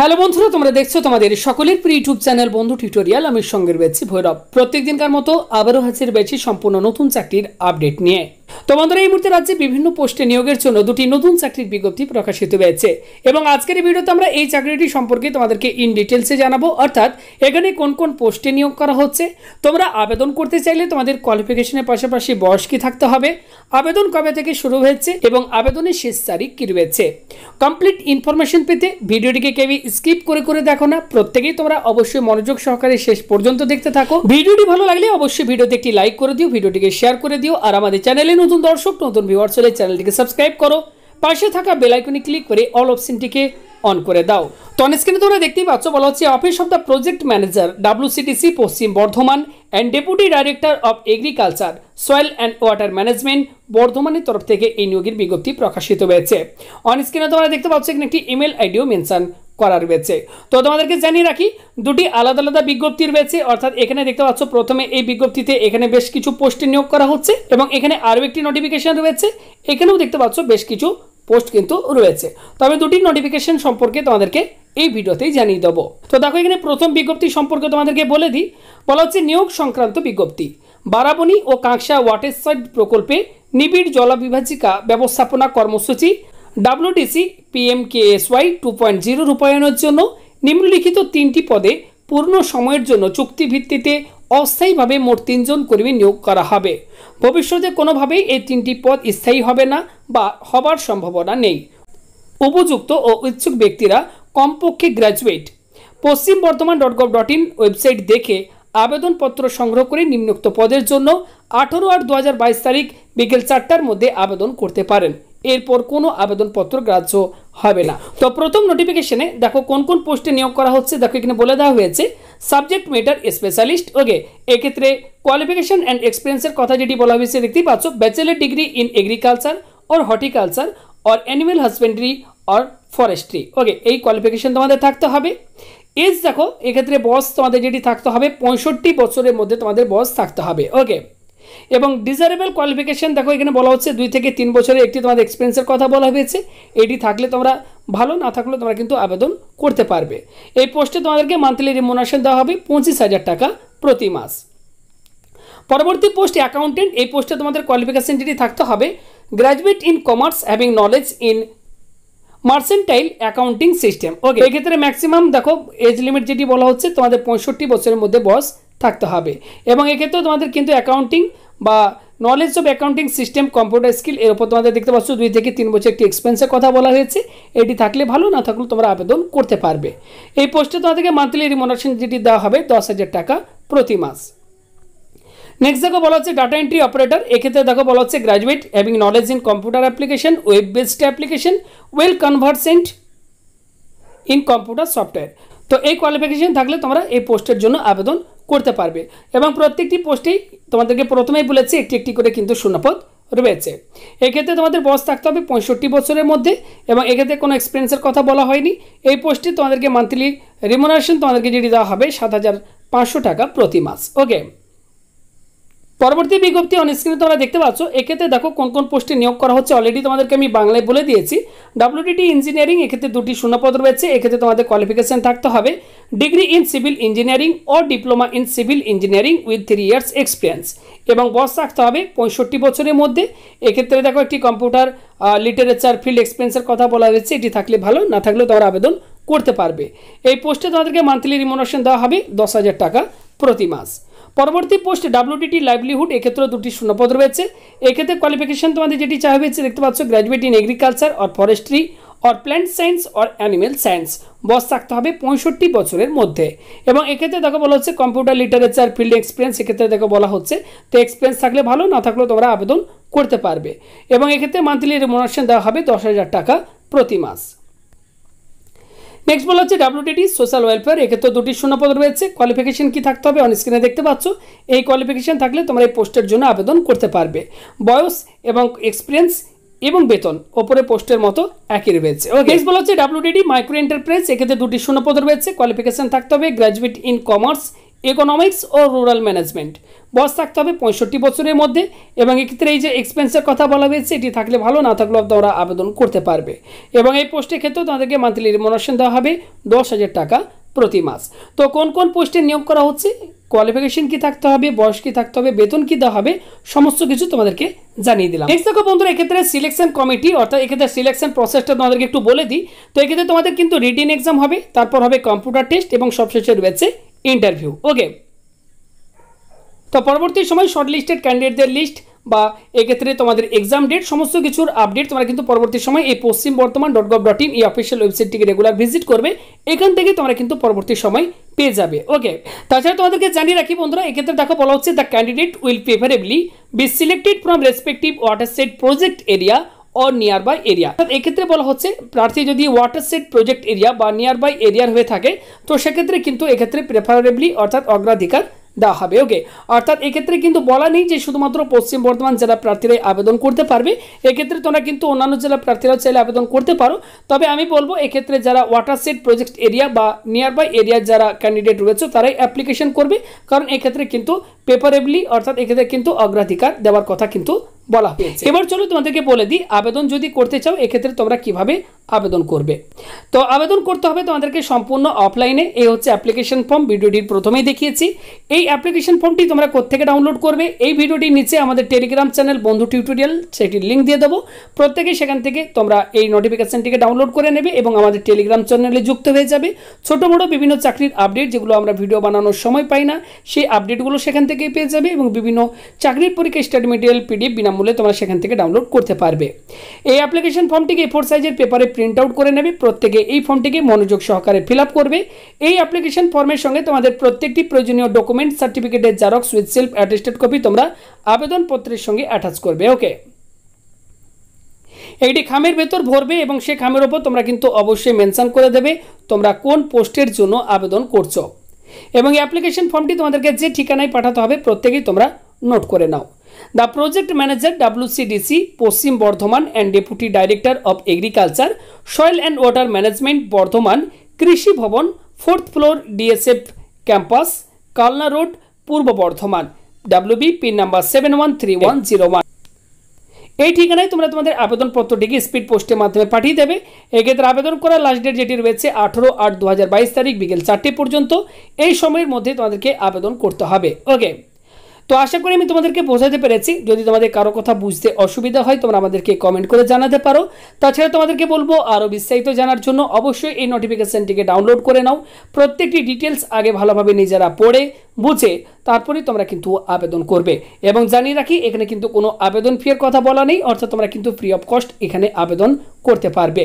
hello বন্ধুরা তোমরা দেখছো তোমাদের সকলের প্রিয় ইউটিউব চ্যানেল বন্ধু টিউটোরিয়াল আমি সঙ্গে রয়েছি ভৈরব প্রত্যেকদিনকার মতো আবারও হাজির বেছি সম্পূর্ণ নতুন চাকরির আপডেট নিয়ে তো বন্ধুরা এই মুহূর্তে রাজ্যে বিভিন্ন পোস্টে নিয়োগের জন্য দুটি নতুন চাকরির বিজ্ঞপ্তি প্রকাশিত হয়েছে এবং আজকের ভিডিওতে আমরা এই চাকরিটি সম্পর্কে তোমাদেরকে ইন ডিটেলসে জানাবো অর্থাৎ এখানে কোন কোন পোস্টে নিয়োগ করা হচ্ছে তোমরা আবেদন করতে চাইলে তোমাদের কোয়ালিফিকেশনের পাশাপাশি বয়স কি থাকতে হবে আবেদন কবে থেকে শুরু হয়েছে এবং আবেদনের শেষ তারিখ কী রয়েছে কমপ্লিট ইনফরমেশন পেতে ভিডিওটিকে কেউ স্কিপ করে করে দেখো না প্রত্যেকেই তোমরা অবশ্যই মনোযোগ সহকারে শেষ পর্যন্ত দেখতে থাকো ভিডিওটি ভালো লাগলে অবশ্যই ভিডিওতে একটি লাইক করে দিও ভিডিওটিকে শেয়ার করে দিও আর আমাদের চ্যানেলে নতুন দর্শক নতুন ভিউয়ার চলে চ্যানেলটিকে সাবস্ক্রাইব করো পাশে থাকা বেলাইকনে ক্লিক করে অল অপশনটিকে অন করে দাও তো অন স্ক্রিনে তোমরা দেখতেই পাচ্ছ বলা হচ্ছে office of the project manager CTC Paschim Bardhaman and deputy director of agriculture soil and water management বর্ধমানের তরফ থেকে এই নিয়োগের বিজ্ঞপ্তি প্রকাশিত হয়েছে অন স্ক্রিনে তোমরা দেখতে পাচ্ছ এখানে একটি ইমেল আইডিও মেনশন করা রয়েছে তো তোমাদেরকে জানিয়ে রাখি দুটি আলাদা আলাদা বিজ্ঞপ্তি রয়েছে অর্থাৎ এখানে দেখতে পাচ্ছ প্রথমে এই বিজ্ঞপ্তিতে এখানে বেশ কিছু পোস্টে নিয়োগ করা হচ্ছে এবং এখানে আরও একটি নোটিফিকেশান রয়েছে এখানেও দেখতে পাচ্ছ বেশ কিছু পোস্ট কিন্তু রয়েছে তবে দুটি নোটিফিকেশন সম্পর্কে তোমাদেরকে এই ভিডিওতেই জানিয়ে দেবো তো দেখো এখানে প্রথম বিজ্ঞপ্তি সম্পর্কে তোমাদেরকে বলে দিই বলা হচ্ছে নিয়োগ সংক্রান্ত বিজ্ঞপ্তি বারাবনি ও কাঁকসা ওয়াটার সাইড প্রকল্পে নিবিড় জলবিভাজিকা ব্যবস্থাপনা কর্মসূচি WDC PMKSY two point zero রূপায়ণের জন্য নিম্নলিখিত তিনটি পদে পূর্ণ সময়ের জন্য চুক্তিভিত্তিতে অস্থায়ীভাবে মোট তিনজন কর্মী নিয়োগ করা হবে ভবিষ্যতে কোনোভাবেই এই তিনটি পদ স্থায়ী হবে না বা হবার সম্ভাবনা নেই উপযুক্ত ও ইচ্ছুক ব্যক্তিরা কমপক্ষে graduate Paschim Bardhaman dot gov dot in website দেখে আবেদনপত্র সংগ্রহ করে নিম্নোক্ত পদের জন্য আঠেরো আট দু তারিখ বিকেল চারটার মধ্যে আবেদন করতে পারেন এরপর কোনো আবেদনপত্র গ্রাহ্য হবে না তো প্রথম নোটিফিকেশনে দেখো কোন কোন পোস্টে নিয়োগ করা হচ্ছে দেখো এখানে বলে দেওয়া হয়েছে সাবজেক্ট ম্যাটার স্পেশালিস্ট ওকে এক্ষেত্রে কোয়ালিফিকেশন অ্যান্ড এক্সপিরিয়েন্সের কথা যেটি বলা হয়েছে দেখতেই পাচ্ছ bachelor degree in agriculture or horticulture or animal husbandry or forestry okay এই কোয়ালিফিকেশন তোমাদের থাকতে হবে এজ দেখো এক্ষেত্রে বয়স তোমাদের যেটি থাকতে হবে পঁয়ষট্টি বছরের মধ্যে তোমাদের বয়স থাকতে হবে ওকে এবং ডিজারেবল কোয়ালিফিকেশান দেখো এখানে বলা হচ্ছে দুই থেকে তিন বছরের একটি তোমাদের এক্সপিরিয়েন্সের কথা বলা হয়েছে এটি থাকলে তোমরা ভালো না থাকলে তোমরা কিন্তু আবেদন করতে পারবে এই পোস্টে তোমাদেরকে মান্থলি রিমোনেশন দেওয়া হবে পঁচিশ হাজার টাকা প্রতি মাস পরবর্তী পোস্ট অ্যাকাউন্টেন্ট এই পোস্টে তোমাদের কোয়ালিফিকেশান যেটি থাকতে হবে graduate in commerce having knowledge in mercantile accounting system okay এক্ষেত্রে ম্যাক্সিমাম দেখো এজ লিমিট যেটি বলা হচ্ছে তোমাদের পঁয়ষট্টি বছরের মধ্যে বয়স থাকতে হবে এবং এক্ষেত্রে তোমাদের কিন্তু অ্যাকাউন্টিং বা knowledge of accounting system computer skill এর উপর তোমাদের দেখতে পাচ্ছ দুই থেকে তিন বছর একটি এক্সপেন্সের কথা বলা হয়েছে এটি থাকলে ভালো না থাকলে তোমরা আবেদন করতে পারবে এই পোস্টে তোমাদেরকে মান্থলি রিমোনেশন যেটি দেওয়া হবে দশ হাজার টাকা প্রতি মাস নেক্সট দেখো বলা হচ্ছে ডাটা এন্ট্রি অপারেটর এক্ষেত্রে দেখো বলা হচ্ছে graduate having knowledge in computer application web based application well conversant in computer software তো এই কোয়ালিফিকেশন থাকলে তোমরা এই পোস্টের জন্য আবেদন করতে পারবে এবং প্রত্যেকটি পোস্টেই তোমাদেরকে প্রথমেই বলেছি একটি একটি করে কিন্তু শূন্যপদ রয়েছে এক্ষেত্রে তোমাদের বয়স থাকতে হবে পঁয়ষট্টি বছরের মধ্যে এবং এক্ষেত্রে কোনো এক্সপিরিয়েন্সের কথা বলা হয়নি এই পোস্টে তোমাদেরকে মান্থলি রিমোনারেশন তোমাদেরকে যেটি দেওয়া হবে সাত হাজার পাঁচশো টাকা প্রতি মাস ওকে পরবর্তী বিজ্ঞপ্তি স্ক্রিনে তোমরা দেখতে পাচ্ছ এক্ষেত্রে দেখো কোন কোন পোস্টে নিয়োগ করা হচ্ছে অলরেডি তোমাদেরকে আমি বাংলায় বলে দিয়েছি ডাব্লিউডিটি ইঞ্জিনিয়ারিং এক্ষেত্রে দুটি শূন্যপদ রয়েছে এক্ষেত্রে তোমাদের কোয়ালিফিকেশান থাকতে হবে ডিগ্রি ইন সিভিল ইঞ্জিনিয়ারিং ও diploma in civil engineering with three years experience এবং বস থাকতে হবে পঁয়ষট্টি বছরের মধ্যে এক্ষেত্রে দেখো একটি কম্পিউটার লিটারেচার ফিল্ড এক্সপিরিয়েন্সের কথা বলা হয়েছে এটি থাকলে ভালো না থাকলেও তোমার আবেদন করতে পারবে এই পোস্টে তোমাদেরকে মান্থলি রিমোনেশন দেওয়া হবে দশ হাজার টাকা প্রতি মাস পরবর্তী পোস্ট ডাব্লিউটিটি লাইভলিহুড এক্ষেত্রে দুটি শূন্যপদ রয়েছে এক্ষেত্রে কোয়ালিফিকেশন তোমাদের যেটি চাওয়া হয়েছে দেখতে পাচ্ছ graduate in agriculture or forestry or plant science or animal science বস থাকতে হবে পঁয়ষট্টি বছরের মধ্যে এবং এক্ষেত্রে দেখো বলা হচ্ছে কম্পিউটার লিটারেচার ফিল্ড এক্সপিরিয়েন্স এক্ষেত্রে দেখো বলা হচ্ছে তো এক্সপিরিয়েন্স থাকলে ভালো না থাকলেও তোমরা আবেদন করতে পারবে এবং এক্ষেত্রে মান্থলি রেমোনেশন দেওয়া হবে দশ হাজার টাকা প্রতি মাস নেক্সট বলা হচ্ছে ডাব্লিউটিটি সোশ্যাল ওয়েলফেয়ার এক্ষেত্রে দুটি শূন্যপদ রয়েছে কোয়ালিফিকেশন কি থাকতে হবে অন স্ক্রিনে দেখতে পাচ্ছ এই কোয়ালিফিকেশন থাকলে তোমার এই পোস্টের জন্য আবেদন করতে পারবে বয়স এবং এক্সপিরিয়েন্স এবং বেতন ওপরে পোস্টের মতো একই রয়েছে ওকে নেক্সট বলা হচ্ছে টি মাইক্রো এন্টারপ্রাইজ এক্ষেত্রে দুটি শূন্যপদ রয়েছে কোয়ালিফিকেশন থাকতে হবে গ্র্যাজুয়েট ইন কমার্স ইকোনমিক্স ও রুরাল ম্যানেজমেন্ট বয়স থাকতে হবে পঁয়ষট্টি বছরের মধ্যে এবং এক্ষেত্রে এই যে এক্সপেন্সের কথা বলা হয়েছে এটি থাকলে ভালো না থাকলেও তারা আবেদন করতে পারবে এবং এই পোস্টের ক্ষেত্রেও তাদেরকে মান্থলি রিমোনেশন দেওয়া হবে দশ হাজার টাকা প্রতি মাস তো কোন কোন পোস্টে নিয়োগ করা হচ্ছে কোয়ালিফিকেশন কি থাকতে হবে বয়স কি থাকতে হবে বেতন কি দেওয়া হবে সমস্ত কিছু তোমাদেরকে জানিয়ে দিলাম নেক্সট দেখো বন্ধুরা এক্ষেত্রে সিলেকশন কমিটি অর্থাৎ এক্ষেত্রে সিলেকশন প্রসেসটা তোমাদেরকে একটু বলে দিই তো এক্ষেত্রে তোমাদের কিন্তু রিটিন এক্সাম হবে তারপর হবে কম্পিউটার টেস্ট এবং সবশেষে রয়েছে ইন্টারভিউ ওকে তো পরবর্তী সময় শর্ট লিস্টেড ক্যান্ডিডেটদের লিস্ট বা এক্ষেত্রে তোমাদের এক্সাম ডেট সমস্ত কিছুর আপডেট তোমরা কিন্তু পরবর্তী সময় এই Paschim Bardhaman dot gov dot in এই অফিসিয়াল ওয়েবসাইটটিকে রেগুলার ভিজিট করবে এখান থেকে তোমরা কিন্তু পরবর্তী সময় পেয়ে যাবে ওকে তাছাড়া তোমাদেরকে জানিয়ে রাখি বন্ধুরা এক্ষেত্রে দেখো বলা হচ্ছে the candidate will preferably be selected from respective water set project area or nearby area অর্থাৎ এক্ষেত্রে বলা হচ্ছে প্রার্থী যদি ওয়াটার সেট প্রজেক্ট এরিয়া বা নিয়ার বাই এরিয়ার হয়ে থাকে তো সেক্ষেত্রে কিন্তু এক্ষেত্রে প্রেফারেবলি অর্থাৎ অগ্রাধিকার দেওয়া হবে ওকে অর্থাৎ এক্ষেত্রে কিন্তু বলা নেই যে শুধুমাত্র পশ্চিম বর্ধমান জেলা প্রার্থীরাই আবেদন করতে পারবে এক্ষেত্রে তোমরা কিন্তু অন্যান্য জেলা প্রার্থীরাও চাইলে আবেদন করতে পারো তবে আমি বলবো এক্ষেত্রে যারা ওয়াটার সেট প্রজেক্ট এরিয়া বা নিয়ার বাই এরিয়ার যারা ক্যান্ডিডেট রয়েছে তারাই অ্যাপ্লিকেশন করবে কারণ এক্ষেত্রে কিন্তু পেপারেবলি অর্থাৎ এক্ষেত্রে কিন্তু অগ্রাধিকার দেওয়ার কথা কিন্তু বলা এবার চলো তোমাদেরকে বলে দিই আবেদন যদি করতে চাও এক্ষেত্রে তোমরা কিভাবে আবেদন করবে তো আবেদন করতে হবে তোমাদেরকে সম্পূর্ণ অফলাইনে এই হচ্ছে অ্যাপ্লিকেশন ফর্ম ভিডিওটির প্রথমেই দেখিয়েছি এই অ্যাপ্লিকেশন ফর্মটি তোমরা কোথেকে ডাউনলোড করবে এই ভিডিওটির নিচে আমাদের টেলিগ্রাম চ্যানেল বন্ধু টিউটোরিয়াল সেটির লিঙ্ক দিয়ে দেবো প্রত্যেকেই সেখান থেকে তোমরা এই নোটিফিকেশানটিকে ডাউনলোড করে নেবে এবং আমাদের টেলিগ্রাম চ্যানেলে যুক্ত হয়ে যাবে ছোটো বড়ো বিভিন্ন চাকরির আপডেট যেগুলো আমরা ভিডিও বানানোর সময় পাই না সেই আপডেটগুলো সেখান থেকে পেয়ে যাবে এবং বিভিন্ন চাকরির পরীক্ষা স্টাডি মেটেরিয়াল পিডিএফ বিনামূল্যে তোমরা সেখান থেকে ডাউনলোড করতে পারবে এই অ্যাপ্লিকেশন ফর্মটিকে ফোর সাইজের পেপারে প্রিন্ট আউট করে নেবে প্রত্যেকে এই ফর্মটিকে মনোযোগ সহকারে ফিল করবে এই অ্যাপ্লিকেশন ফর্মের সঙ্গে তোমাদের প্রত্যেকটি প্রয়োজনীয় ডকুমেন্ট সার্টিফিকেটের xerox with self attested copy তোমরা আবেদনপত্রের সঙ্গে অ্যাটাচ করবে ওকে একটি খামের ভেতর ভরবে এবং সে খামের ওপর তোমরা কিন্তু অবশ্যই মেনশান করে দেবে তোমরা কোন পোস্টের জন্য আবেদন করছো এবং অ্যাপ্লিকেশন ফর্মটি তোমাদেরকে যে ঠিকানায় পাঠাতে হবে প্রত্যেকেই তোমরা নোট করে নাও the project manager WCDC Paschim Bardhaman and deputy director of agriculture soil and water management Bardhaman Krishi Bhavan fourth floor DSF campus Kalna road Purba Bardhaman B pin number seven one three one zero one এই ঠিকানায় তোমরা তোমাদের আবেদনপত্রটিকে স্পিড পোস্টের মাধ্যমে পাঠিয়ে দেবে এক্ষেত্রে আবেদন করার লাস্ট ডেট যেটি রয়েছে আঠেরো আট দু তারিখ বিকেল চারটে পর্যন্ত এই সময়ের মধ্যে তোমাদেরকে আবেদন করতে হবে ওকে তো আশা করি আমি তোমাদেরকে বোঝাতে পেরেছি যদি তোমাদের কারো কথা বুঝতে অসুবিধা হয় তোমরা আমাদেরকে কমেন্ট করে জানাতে পারো তাছাড়া তোমাদেরকে বলবো আরও বিস্তারিত জানার জন্য অবশ্যই এই নোটিফিকেশানটিকে ডাউনলোড করে নাও প্রত্যেকটি ডিটেলস আগে ভালোভাবে নিজেরা পড়ে বুঝে তারপরে তোমরা কিন্তু আবেদন করবে এবং জানিয়ে রাখি এখানে কিন্তু কোনো আবেদন ফিয়ের কথা বলা নেই অর্থাৎ তোমরা কিন্তু ফ্রি অফ কস্ট এখানে আবেদন করতে পারবে